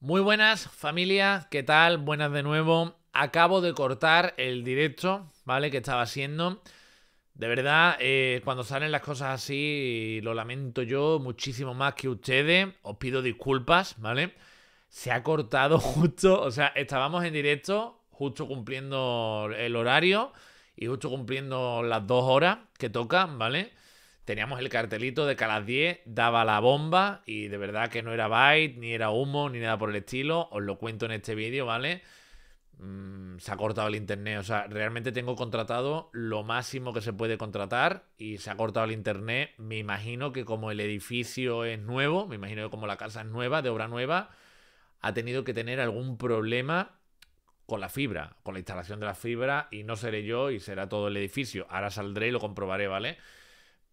Muy buenas familia, ¿qué tal? Buenas de nuevo. Acabo de cortar el directo, ¿vale? Que estaba haciendo. De verdad, eh, cuando salen las cosas así, lo lamento yo muchísimo más que ustedes. Os pido disculpas, ¿vale? Se ha cortado justo, o sea, estábamos en directo, justo cumpliendo el horario y justo cumpliendo las dos horas que tocan, ¿vale? teníamos el cartelito de que a las 10 daba la bomba y de verdad que no era byte, ni era humo, ni nada por el estilo. Os lo cuento en este vídeo, ¿vale? Mm, se ha cortado el internet, o sea, realmente tengo contratado lo máximo que se puede contratar y se ha cortado el internet. Me imagino que como el edificio es nuevo, me imagino que como la casa es nueva, de obra nueva, ha tenido que tener algún problema con la fibra, con la instalación de la fibra y no seré yo y será todo el edificio. Ahora saldré y lo comprobaré, ¿vale?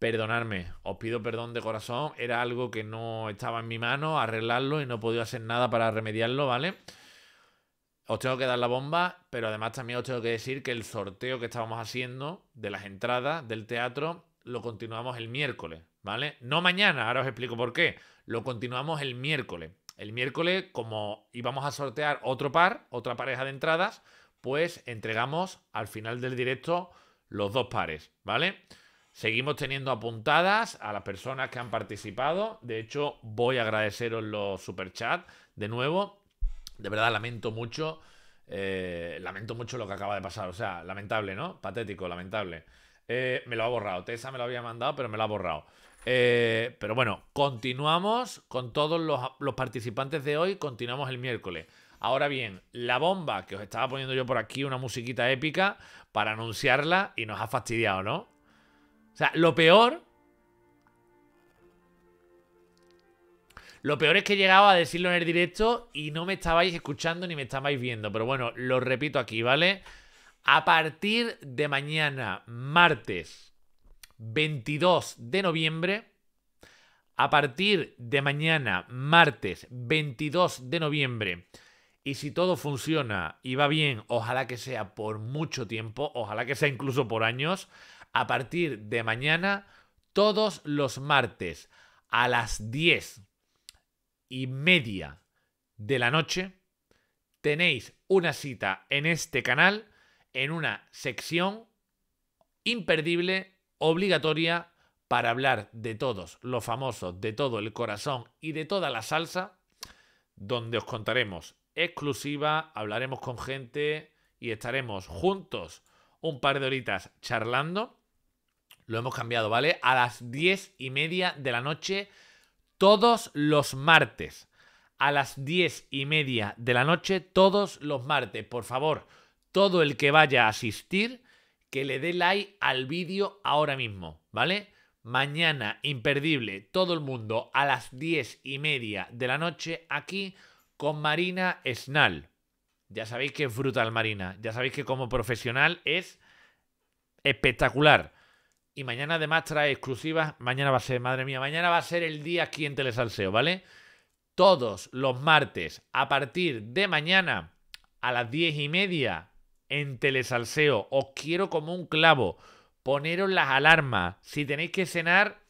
perdonarme. Os pido perdón de corazón. Era algo que no estaba en mi mano, arreglarlo y no he podido hacer nada para remediarlo, ¿vale? Os tengo que dar la bomba, pero además también os tengo que decir que el sorteo que estábamos haciendo de las entradas del teatro lo continuamos el miércoles, ¿vale? No mañana, ahora os explico por qué. Lo continuamos el miércoles. El miércoles, como íbamos a sortear otro par, otra pareja de entradas, pues entregamos al final del directo los dos pares, ¿vale? Seguimos teniendo apuntadas a las personas que han participado. De hecho, voy a agradeceros los superchats de nuevo. De verdad, lamento mucho. Eh, lamento mucho lo que acaba de pasar. O sea, lamentable, ¿no? Patético, lamentable. Eh, me lo ha borrado. Tessa me lo había mandado, pero me lo ha borrado. Eh, pero bueno, continuamos con todos los, los participantes de hoy. Continuamos el miércoles. Ahora bien, la bomba que os estaba poniendo yo por aquí, una musiquita épica para anunciarla y nos ha fastidiado, ¿no? O sea, lo peor... Lo peor es que llegaba a decirlo en el directo y no me estabais escuchando ni me estabais viendo. Pero bueno, lo repito aquí, ¿vale? A partir de mañana, martes 22 de noviembre, a partir de mañana, martes 22 de noviembre, y si todo funciona y va bien, ojalá que sea por mucho tiempo, ojalá que sea incluso por años, a partir de mañana todos los martes a las 10 y media de la noche tenéis una cita en este canal en una sección imperdible, obligatoria, para hablar de todos los famosos, de todo el corazón y de toda la salsa, donde os contaremos exclusiva, hablaremos con gente y estaremos juntos un par de horitas charlando lo hemos cambiado, ¿vale? A las diez y media de la noche todos los martes. A las diez y media de la noche todos los martes. Por favor, todo el que vaya a asistir, que le dé like al vídeo ahora mismo, ¿vale? Mañana, imperdible, todo el mundo a las diez y media de la noche aquí con Marina Snal. Ya sabéis que es brutal Marina, ya sabéis que como profesional es espectacular. Y mañana además trae exclusivas. Mañana va a ser, madre mía, mañana va a ser el día aquí en Telesalseo, ¿vale? Todos los martes, a partir de mañana, a las diez y media, en Telesalseo. Os quiero como un clavo. Poneros las alarmas. Si tenéis que cenar,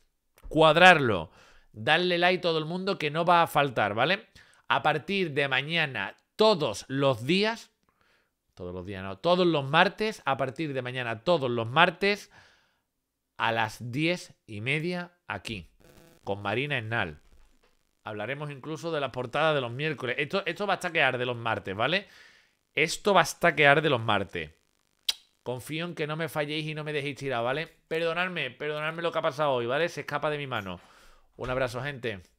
cuadrarlo. Darle like todo el mundo que no va a faltar, ¿vale? A partir de mañana, todos los días, todos los días no, todos los martes, a partir de mañana, todos los martes, a las diez y media aquí, con Marina Ennal. Hablaremos incluso de la portada de los miércoles. Esto, esto va a estaquear de los martes, ¿vale? Esto va a estaquear de los martes. Confío en que no me falléis y no me dejéis tirado, ¿vale? Perdonadme, perdonadme lo que ha pasado hoy, ¿vale? Se escapa de mi mano. Un abrazo, gente.